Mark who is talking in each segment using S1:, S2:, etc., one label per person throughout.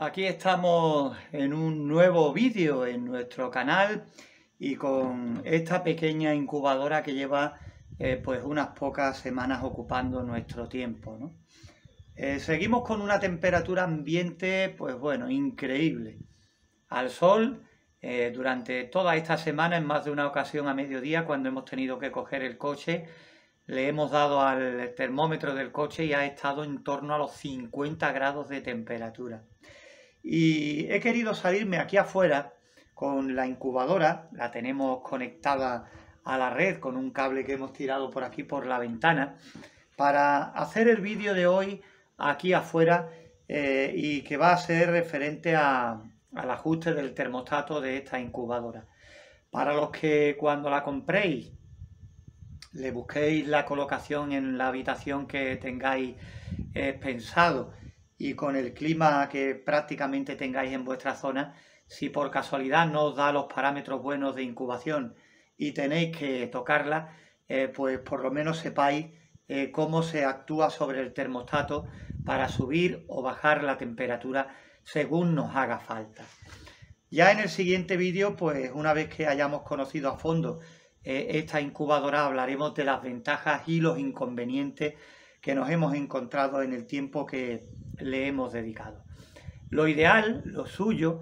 S1: Aquí estamos en un nuevo vídeo en nuestro canal y con esta pequeña incubadora que lleva eh, pues unas pocas semanas ocupando nuestro tiempo. Eh, seguimos con una temperatura ambiente pues bueno, increíble. Al sol eh, durante toda esta semana en más de una ocasión a mediodía cuando hemos tenido que coger el coche le hemos dado al termómetro del coche y ha estado en torno a los 50 grados de temperatura. Y he querido salirme aquí afuera con la incubadora, la tenemos conectada a la red con un cable que hemos tirado por aquí por la ventana, para hacer el vídeo de hoy aquí afuera eh, y que va a ser referente al ajuste del termostato de esta incubadora. Para los que cuando la compréis le busquéis la colocación en la habitación que tengáis eh, pensado y con el clima que prácticamente tengáis en vuestra zona, si por casualidad no os da los parámetros buenos de incubación y tenéis que tocarla, eh, pues por lo menos sepáis eh, cómo se actúa sobre el termostato para subir o bajar la temperatura según nos haga falta. Ya en el siguiente vídeo, pues una vez que hayamos conocido a fondo eh, esta incubadora, hablaremos de las ventajas y los inconvenientes que nos hemos encontrado en el tiempo que le hemos dedicado. Lo ideal, lo suyo,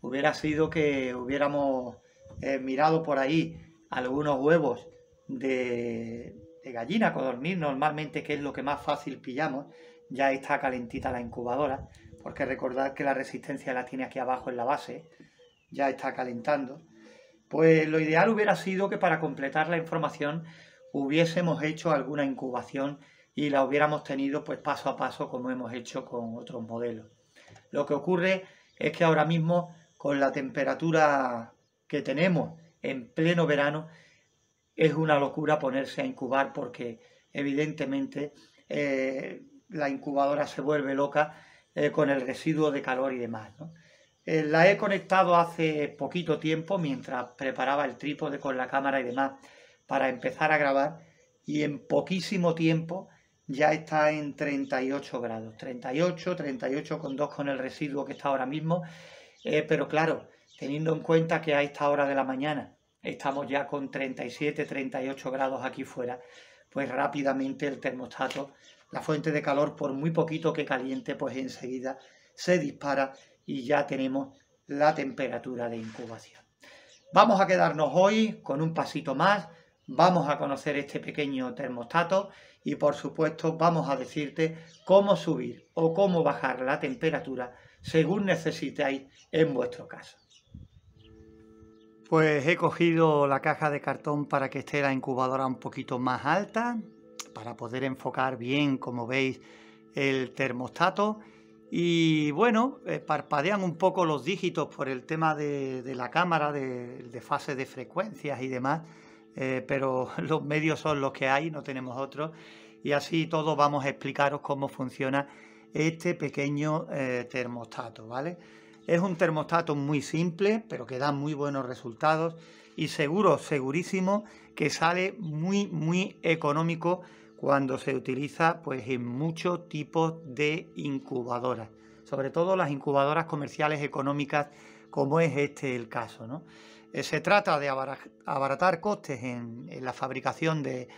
S1: hubiera sido que hubiéramos eh, mirado por ahí algunos huevos de, gallina gallina dormir normalmente que es lo que más fácil pillamos, ya está calentita la incubadora, porque recordad que la resistencia la tiene aquí abajo en la base, ya está calentando, pues lo ideal hubiera sido que para completar la información hubiésemos hecho alguna incubación y la hubiéramos tenido pues paso a paso como hemos hecho con otros modelos. Lo que ocurre es que ahora mismo con la temperatura que tenemos en pleno verano es una locura ponerse a incubar porque evidentemente eh, la incubadora se vuelve loca eh, con el residuo de calor y demás. Eh, la he conectado hace poquito tiempo mientras preparaba el trípode con la cámara y demás para empezar a grabar y en poquísimo tiempo ya está en 38 grados, 38, 38 con el residuo que está ahora mismo, eh, pero claro, teniendo en cuenta que a esta hora de la mañana estamos ya con 37, 38 grados aquí fuera, pues rápidamente el termostato, la fuente de calor, por muy poquito que caliente, pues enseguida se dispara y ya tenemos la temperatura de incubación. Vamos a quedarnos hoy con un pasito más, vamos a conocer este pequeño termostato y por supuesto vamos a decirte cómo subir o cómo bajar la temperatura según necesitáis en vuestro caso. Pues he cogido la caja de cartón para que esté la incubadora un poquito más alta, para poder enfocar bien, como veis, el termostato. Y bueno, eh, parpadean un poco los dígitos por el tema de, la cámara, de fase de frecuencias y demás. Eh, pero los medios son los que hay, no tenemos otros. Y así todos vamos a explicaros cómo funciona este pequeño eh, termostato, ¿vale? Es un termostato muy simple, pero que da muy buenos resultados y seguro, segurísimo, que sale muy, muy económico cuando se utiliza pues en muchos tipos de incubadoras, sobre todo las incubadoras comerciales económicas como es este el caso, eh, se trata de abaratar costes en, la fabricación de,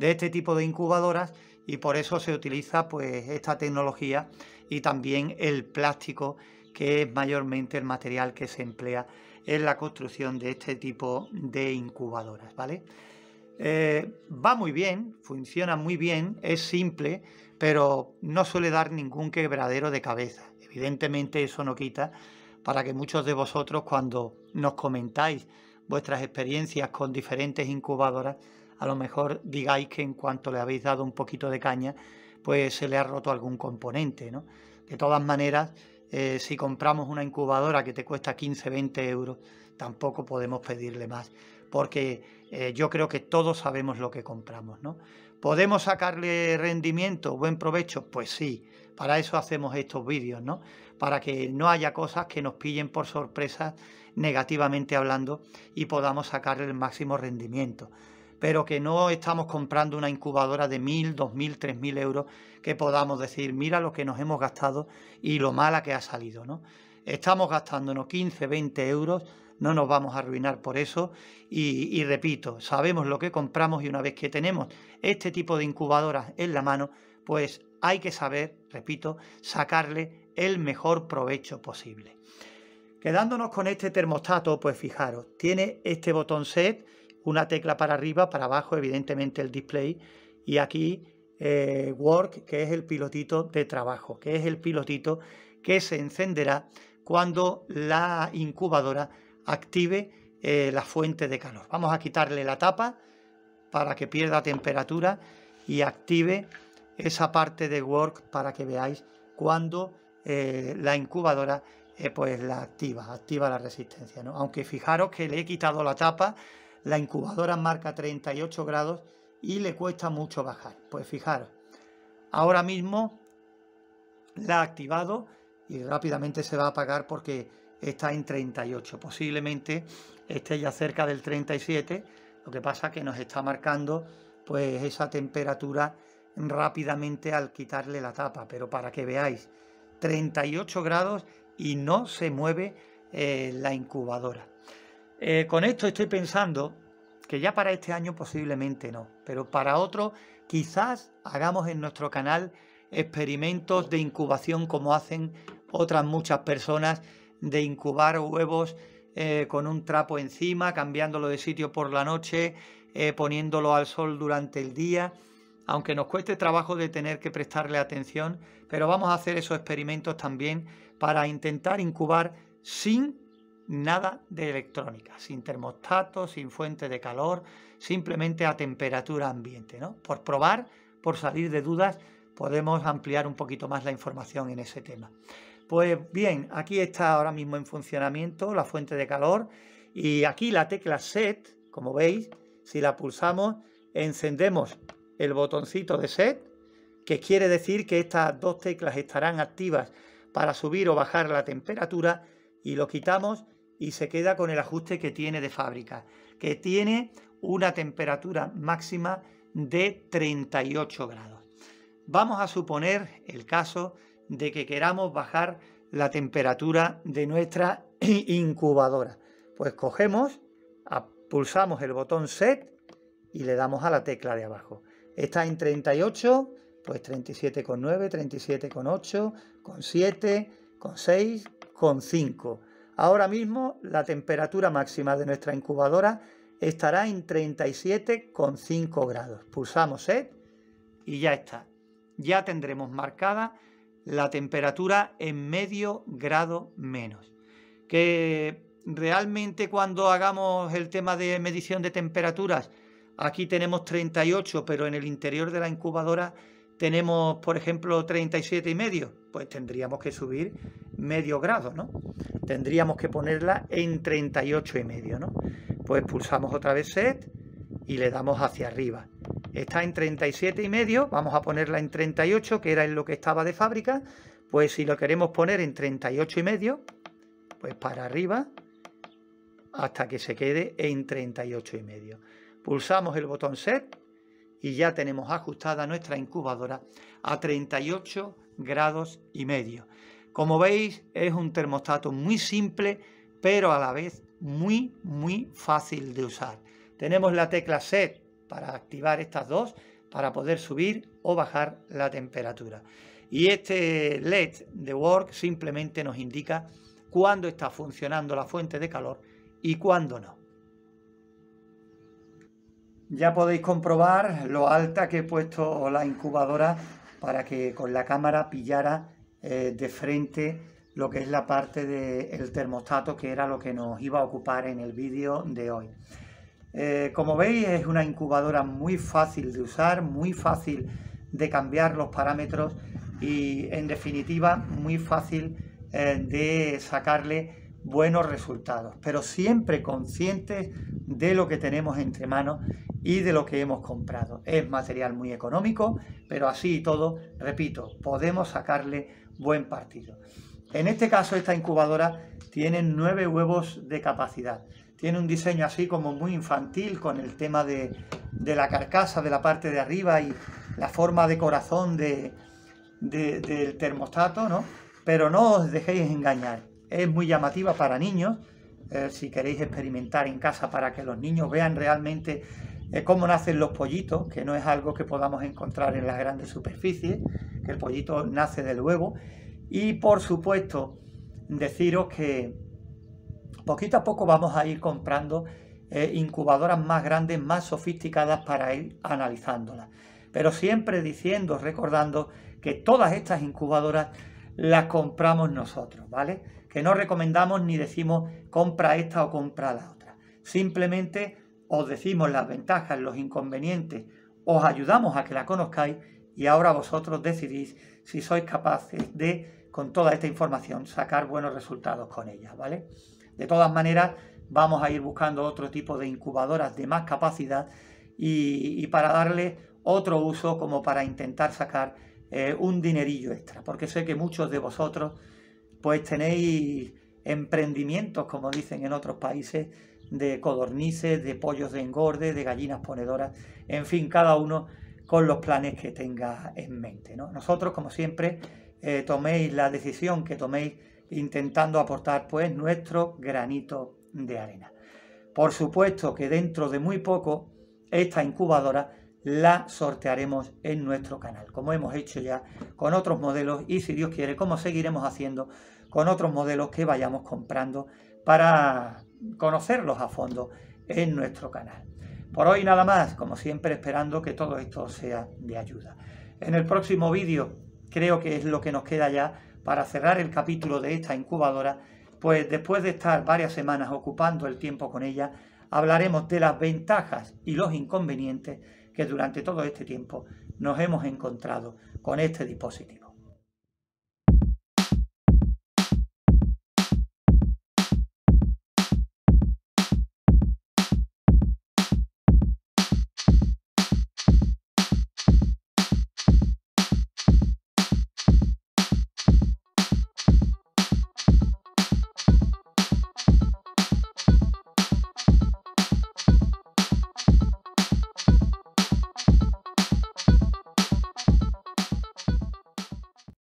S1: este tipo de incubadoras y por eso se utiliza pues, esta tecnología y también el plástico, que es mayormente el material que se emplea en la construcción de este tipo de incubadoras. ¿vale? Eh, va muy bien, funciona muy bien, es simple, pero no suele dar ningún quebradero de cabeza. Evidentemente eso no quita para que muchos de vosotros cuando nos comentáis vuestras experiencias con diferentes incubadoras, a lo mejor digáis que en cuanto le habéis dado un poquito de caña, pues se le ha roto algún componente. ¿no? De todas maneras, eh, si compramos una incubadora que te cuesta 15, 20 euros, tampoco podemos pedirle más, porque eh, yo creo que todos sabemos lo que compramos. ¿no? ¿Podemos sacarle rendimiento, buen provecho? Pues sí, para eso hacemos estos vídeos, ¿no? para que no haya cosas que nos pillen por sorpresa negativamente hablando y podamos sacar el máximo rendimiento. Pero que no estamos comprando una incubadora de 1.000, 2.000, 3.000 euros que podamos decir, mira lo que nos hemos gastado y lo mala que ha salido. ¿no? Estamos gastándonos 15, 20 euros no nos vamos a arruinar por eso. Y, y, repito, sabemos lo que compramos y una vez que tenemos este tipo de incubadora en la mano, pues hay que saber, repito, sacarle el mejor provecho posible. Quedándonos con este termostato, pues fijaros, tiene este botón set, una tecla para arriba, para abajo, evidentemente el display, y aquí eh, work, que es el pilotito de trabajo, que es el pilotito que se encenderá cuando la incubadora active eh, la fuente de calor. Vamos a quitarle la tapa para que pierda temperatura y active esa parte de work para que veáis cuando eh, la incubadora eh, pues la activa, activa la resistencia. Aunque fijaros que le he quitado la tapa, la incubadora marca 38 grados y le cuesta mucho bajar. Pues fijaros, ahora mismo la ha activado y rápidamente se va a apagar porque está en 38. Posiblemente esté ya cerca del 37, lo que pasa que nos está marcando pues esa temperatura rápidamente al quitarle la tapa, pero para que veáis, 38 grados y no se mueve eh, la incubadora. Eh, con esto estoy pensando que ya para este año posiblemente no, pero para otro quizás hagamos en nuestro canal experimentos de incubación como hacen otras muchas personas de incubar huevos eh, con un trapo encima, cambiándolo de sitio por la noche, poniéndolo al sol durante el día aunque nos cueste trabajo de tener que prestarle atención, pero vamos a hacer esos experimentos también para intentar incubar sin nada de electrónica, sin termostato, sin fuente de calor, simplemente a temperatura ambiente. ¿no? Por probar, por salir de dudas, podemos ampliar un poquito más la información en ese tema. Pues bien, aquí está ahora mismo en funcionamiento la fuente de calor y aquí la tecla SET, como veis, si la pulsamos, encendemos el botoncito de set, que quiere decir que estas dos teclas estarán activas para subir o bajar la temperatura y lo quitamos y se queda con el ajuste que tiene de fábrica, que tiene una temperatura máxima de 38 grados. Vamos a suponer el caso de que queramos bajar la temperatura de nuestra incubadora. Pues cogemos, pulsamos el botón set y le damos a la tecla de abajo. Está en 38, pues 37,9, 37,8, con 7, con 6, con 5. Ahora mismo la temperatura máxima de nuestra incubadora estará en 37,5 grados. Pulsamos set y ya está. Ya tendremos marcada la temperatura en medio grado menos. Que realmente cuando hagamos el tema de medición de temperaturas Aquí tenemos 38, pero en el interior de la incubadora tenemos, por ejemplo, 37 y medio, pues tendríamos que subir medio grado, ¿no? Tendríamos que ponerla en 38 y medio, ¿no? Pues pulsamos otra vez set y le damos hacia arriba. Está en 37 y medio, vamos a ponerla en 38, que era en lo que estaba de fábrica. Pues si lo queremos poner en 38 y medio, pues para arriba hasta que se quede en 38 y medio. Pulsamos el botón Set y ya tenemos ajustada nuestra incubadora a 38 grados y medio. Como veis, es un termostato muy simple, pero a la vez muy, muy fácil de usar. Tenemos la tecla Set para activar estas dos, para poder subir o bajar la temperatura. Y este LED de Work simplemente nos indica cuándo está funcionando la fuente de calor y cuándo no. Ya podéis comprobar lo alta que he puesto la incubadora para que con la cámara pillara eh, de frente lo que es la parte del termostato que era lo que nos iba a ocupar en el vídeo de hoy. Eh, como veis es una incubadora muy fácil de usar, muy fácil de cambiar los parámetros y en definitiva muy fácil eh, de sacarle buenos resultados, pero siempre conscientes de lo que tenemos entre manos y de lo que hemos comprado. Es material muy económico, pero así y todo, repito, podemos sacarle buen partido. En este caso, esta incubadora tiene nueve huevos de capacidad. Tiene un diseño así como muy infantil con el tema de, la carcasa de la parte de arriba y la forma de corazón del termostato, ¿no? Pero no os dejéis engañar es muy llamativa para niños. Eh, si queréis experimentar en casa para que los niños vean realmente eh, cómo nacen los pollitos, que no es algo que podamos encontrar en las grandes superficies, que el pollito nace del huevo. Y por supuesto, deciros que poquito a poco vamos a ir comprando eh, incubadoras más grandes, más sofisticadas para ir analizándolas. Pero siempre diciendo, recordando que todas estas incubadoras las compramos nosotros, ¿vale? que no recomendamos ni decimos compra esta o compra la otra. Simplemente os decimos las ventajas, los inconvenientes, os ayudamos a que la conozcáis y ahora vosotros decidís si sois capaces de, con toda esta información, sacar buenos resultados con ella, ¿vale? De todas maneras, vamos a ir buscando otro tipo de incubadoras de más capacidad y, para darle otro uso como para intentar sacar eh, un dinerillo extra, porque sé que muchos de vosotros pues tenéis emprendimientos, como dicen en otros países, de codornices, de pollos de engorde, de gallinas ponedoras, en fin, cada uno con los planes que tenga en mente. Nosotros, como siempre, eh, toméis la decisión que toméis intentando aportar pues nuestro granito de arena. Por supuesto que dentro de muy poco esta incubadora la sortearemos en nuestro canal, como hemos hecho ya con otros modelos y si Dios quiere, como seguiremos haciendo con otros modelos que vayamos comprando para conocerlos a fondo en nuestro canal. Por hoy nada más, como siempre esperando que todo esto sea de ayuda. En el próximo vídeo, creo que es lo que nos queda ya para cerrar el capítulo de esta incubadora, pues después de estar varias semanas ocupando el tiempo con ella, hablaremos de las ventajas y los inconvenientes que durante todo este tiempo nos hemos encontrado con este dispositivo.